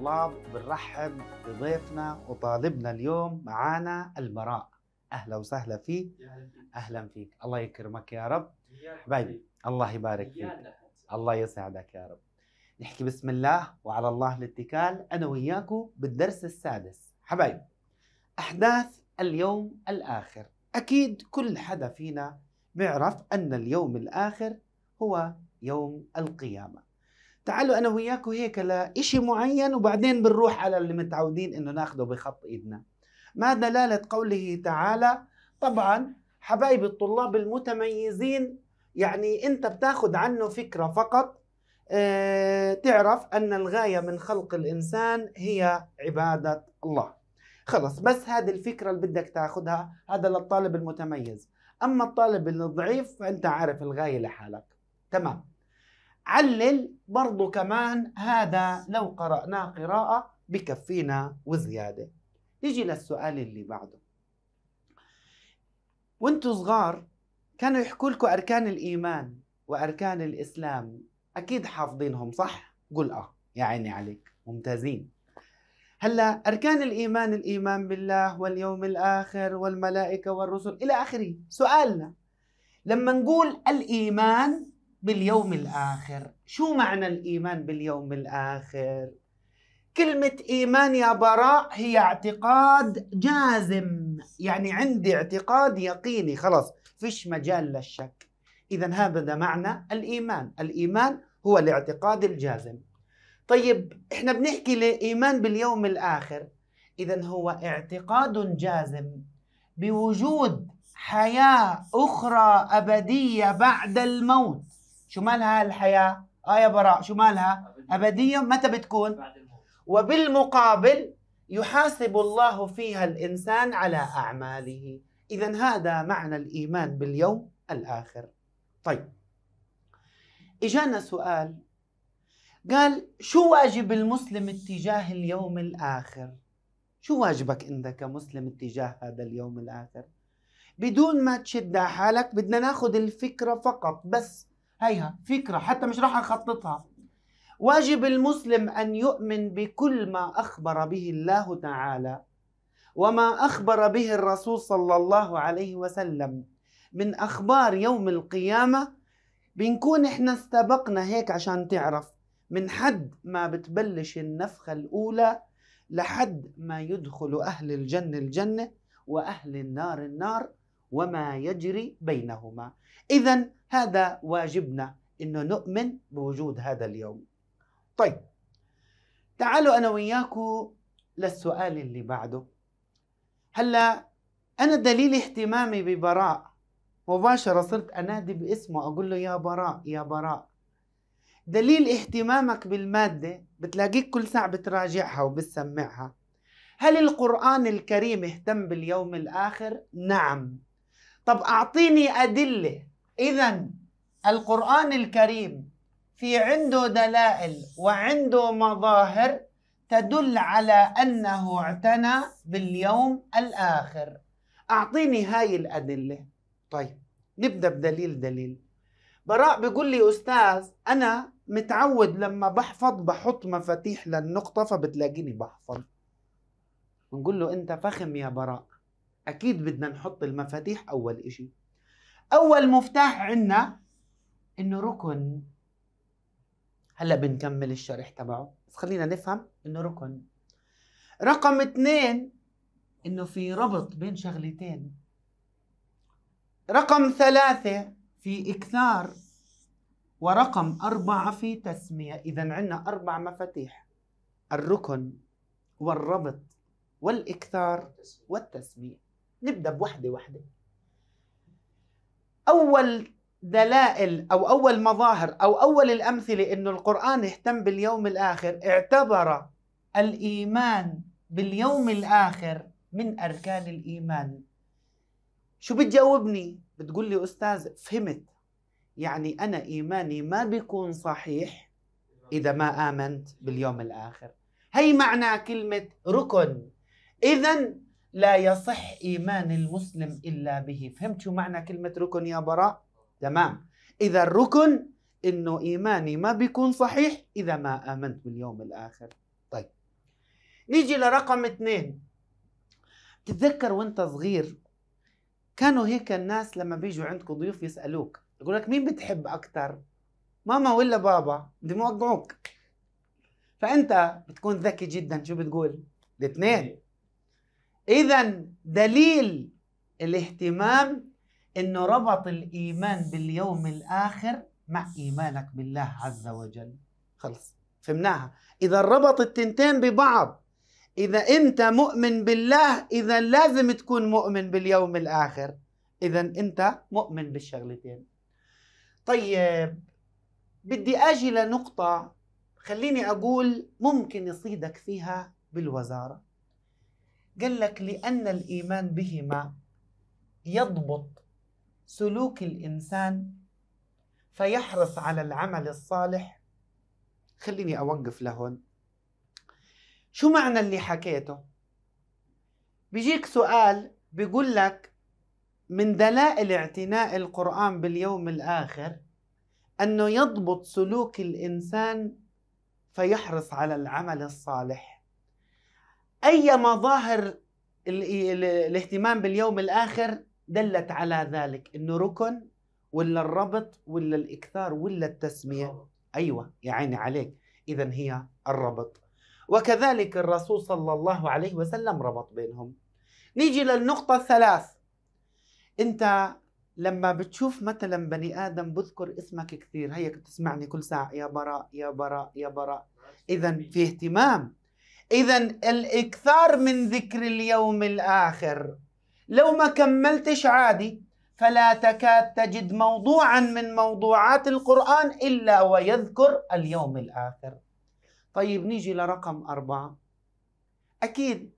الطلاب بنرحب بضيفنا وطالبنا اليوم معانا البراء اهلا وسهلا فيك اهلا فيك الله يكرمك يا رب حبايبي الله يبارك فيك الله يسعدك يا رب نحكي بسم الله وعلى الله الاتكال انا وياكم بالدرس السادس حبايبي احداث اليوم الاخر اكيد كل حدا فينا بيعرف ان اليوم الاخر هو يوم القيامه تعالوا انا وياكم هيك لشيء معين وبعدين بنروح على اللي متعودين انه ناخده بخط ايدنا ما دلاله قوله تعالى طبعا حبايب الطلاب المتميزين يعني انت بتاخد عنه فكره فقط آه، تعرف ان الغايه من خلق الانسان هي عباده الله خلص بس هذه الفكره اللي بدك تاخدها هذا للطالب المتميز اما الطالب الضعيف فانت عارف الغايه لحالك تمام علل برضو كمان هذا لو قرأناه قراءة بكفينا وزيادة نيجي للسؤال اللي بعده وانتوا صغار كانوا يحكوا لكم أركان الإيمان وأركان الإسلام أكيد حافظينهم صح؟ قل آه يا عيني عليك ممتازين هلا أركان الإيمان الإيمان بالله واليوم الآخر والملائكة والرسل إلى آخره سؤالنا لما نقول الإيمان باليوم الآخر شو معنى الإيمان باليوم الآخر؟ كلمة إيمان يا براء هي اعتقاد جازم يعني عندي اعتقاد يقيني خلاص فيش مجال للشك إذا هذا معنى الإيمان الإيمان هو الاعتقاد الجازم طيب احنا بنحكي لإيمان باليوم الآخر إذا هو اعتقاد جازم بوجود حياة أخرى أبدية بعد الموت شو مالها الحياة؟ آه يا براء شو مالها؟ أبدية متى بتكون؟ وبالمقابل يحاسب الله فيها الإنسان على أعماله إذا هذا معنى الإيمان باليوم الآخر طيب إجانا سؤال قال شو واجب المسلم اتجاه اليوم الآخر شو واجبك أنت كمسلم اتجاه هذا اليوم الآخر بدون ما تشد حالك بدنا ناخذ الفكرة فقط بس هيها فكرة حتى مش راح أخططها واجب المسلم أن يؤمن بكل ما أخبر به الله تعالى وما أخبر به الرسول صلى الله عليه وسلم من أخبار يوم القيامة بنكون إحنا استبقنا هيك عشان تعرف من حد ما بتبلش النفخة الأولى لحد ما يدخل أهل الجنة الجنة وأهل النار النار وما يجري بينهما إذا هذا واجبنا أنه نؤمن بوجود هذا اليوم طيب تعالوا أنا وياكم للسؤال اللي بعده هلا أنا دليل اهتمامي ببراء مباشرة صرت أنادي باسمه أقول له يا براء يا براء دليل اهتمامك بالمادة بتلاقيك كل ساعة بتراجعها وبتسمعها هل القرآن الكريم اهتم باليوم الآخر؟ نعم طب أعطيني أدلة إذا القرآن الكريم في عنده دلائل وعنده مظاهر تدل على أنه اعتنى باليوم الآخر أعطيني هاي الأدلة طيب نبدأ بدليل دليل براء بيقول لي أستاذ أنا متعود لما بحفظ بحط مفاتيح للنقطة فبتلاقيني بحفظ بنقول له أنت فخم يا براء اكيد بدنا نحط المفاتيح اول إشي اول مفتاح عندنا انه ركن هلا بنكمل الشرح تبعه بس خلينا نفهم انه ركن رقم اثنين انه في ربط بين شغلتين رقم ثلاثة في إكثار ورقم أربعة في تسمية إذا عندنا أربع مفاتيح الركن والربط والإكثار والتسمية نبدا بوحده وحده اول دلائل او اول مظاهر او اول الامثله انه القران اهتم باليوم الاخر اعتبر الايمان باليوم الاخر من اركان الايمان شو بتجاوبني بتقول لي استاذ فهمت يعني انا ايماني ما بيكون صحيح اذا ما امنت باليوم الاخر هي معنى كلمه ركن اذا لا يصح إيمان المسلم إلا به فهمت شو معنى كلمة ركن يا براء؟ تمام إذا الركن إنه إيماني ما بيكون صحيح إذا ما آمنت باليوم الآخر طيب نيجي لرقم اثنين تتذكر وانت صغير كانوا هيك الناس لما بيجوا عندكم ضيوف يسألوك يقول لك مين بتحب أكثر؟ ماما ولا بابا؟ بدهم يوقعوك فأنت بتكون ذكي جدا شو بتقول؟ الاثنين إذا دليل الاهتمام إنه ربط الإيمان باليوم الآخر مع إيمانك بالله عز وجل خلص فهمناها إذا ربط التنتين ببعض إذا أنت مؤمن بالله إذا لازم تكون مؤمن باليوم الآخر إذا أنت مؤمن بالشغلتين طيب بدي أجي لنقطة خليني أقول ممكن يصيدك فيها بالوزارة قال لك لأن الإيمان بهما يضبط سلوك الإنسان فيحرص على العمل الصالح خليني أوقف لهون شو معنى اللي حكيته بيجيك سؤال بيقول لك من دلائل اعتناء القرآن باليوم الآخر أنه يضبط سلوك الإنسان فيحرص على العمل الصالح أي مظاهر الاهتمام باليوم الآخر دلت على ذلك إنه ركن ولا الربط ولا الإكثار ولا التسمية أيوة يا عيني عليك إذا هي الربط وكذلك الرسول صلى الله عليه وسلم ربط بينهم نيجي للنقطة الثلاث أنت لما بتشوف مثلا بني آدم بذكر اسمك كثير هيك بتسمعني كل ساعة يا براء يا براء يا براء إذا في اهتمام اذا الاكثار من ذكر اليوم الاخر لو ما كملتش عادي فلا تكاد تجد موضوعا من موضوعات القرآن إلا ويذكر اليوم الآخر طيب نيجي لرقم أربعة أكيد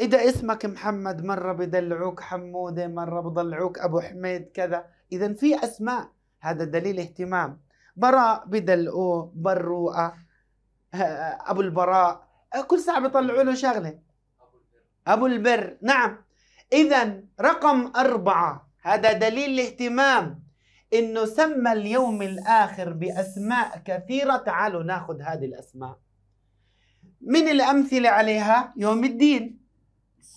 إذا اسمك محمد مرة بدلعوك حمودة مرة بدلعوك أبو حميد كذا إذا في أسماء هذا دليل اهتمام براء بدلعوه بروقة آه، أبو البراء كل ساعه بيطلعوا له شغله ابو البر نعم اذا رقم أربعة هذا دليل الاهتمام انه سمى اليوم الاخر باسماء كثيره تعالوا ناخذ هذه الاسماء من الامثله عليها يوم الدين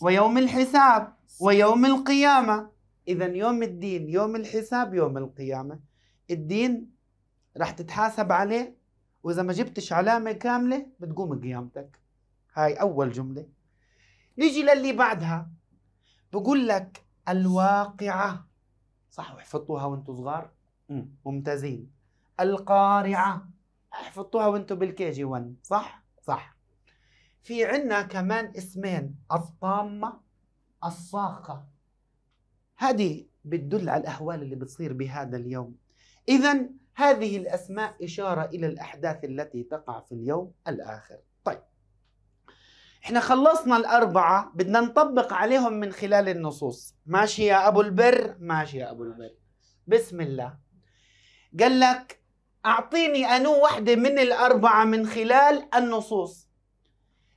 ويوم الحساب ويوم القيامه اذا يوم الدين يوم الحساب يوم القيامه الدين راح تتحاسب عليه واذا ما جبتش علامه كامله بتقوم قيامتك هاي أول جملة نيجي للي بعدها بقول لك الواقعة صح وحفظتوها وانتم صغار ممتازين القارعة حفظتوها وانتم بالكي جي 1 صح صح في عنا كمان اسمين الطامة الصاخة هذه بتدل على الأحوال اللي بتصير بهذا اليوم إذا هذه الأسماء إشارة إلى الأحداث التي تقع في اليوم الآخر طيب احنا خلصنا الأربعة بدنا نطبق عليهم من خلال النصوص ماشي يا أبو البر ماشي يا أبو البر بسم الله قال لك أعطيني أنو وحدة من الأربعة من خلال النصوص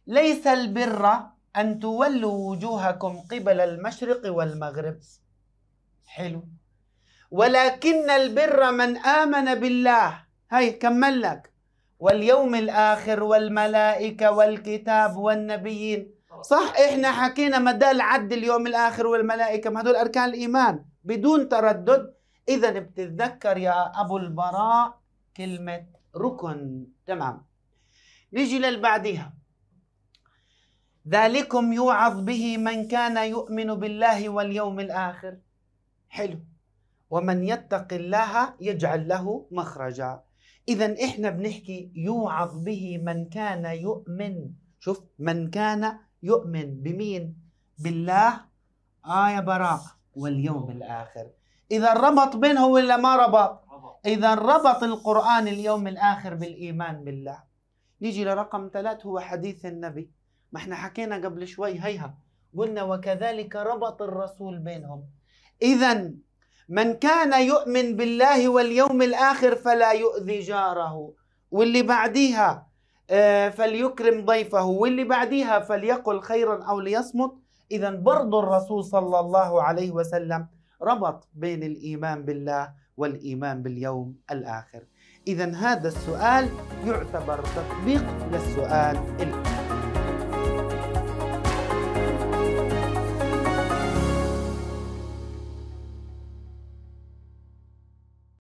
ليس البر أن تولوا وجوهكم قبل المشرق والمغرب حلو ولكن البر من آمن بالله هاي كمل لك واليوم الآخر والملائكة والكتاب والنبيين صح إحنا حكينا مدى العد اليوم الآخر والملائكة ما هدول أركان الإيمان بدون تردد إذا بتتذكر يا أبو البراء كلمة ركن تمام نيجي للبعديها ذلكم يوعظ به من كان يؤمن بالله واليوم الآخر حلو ومن يتق الله يجعل له مخرجا اذا احنا بنحكي يوعظ به من كان يؤمن شوف من كان يؤمن بمين بالله اه يا براء واليوم الاخر اذا ربط بينه ولا ما ربط اذا ربط القران اليوم الاخر بالايمان بالله نيجي لرقم ثلاث هو حديث النبي ما احنا حكينا قبل شوي هيها قلنا وكذلك ربط الرسول بينهم اذا من كان يؤمن بالله واليوم الآخر فلا يؤذي جاره واللي بعديها آه، فليكرم ضيفه واللي بعديها فليقل خيرا أو ليصمت إذا برضو الرسول صلى الله عليه وسلم ربط بين الإيمان بالله والإيمان باليوم الآخر إذا هذا السؤال يعتبر تطبيق للسؤال الأول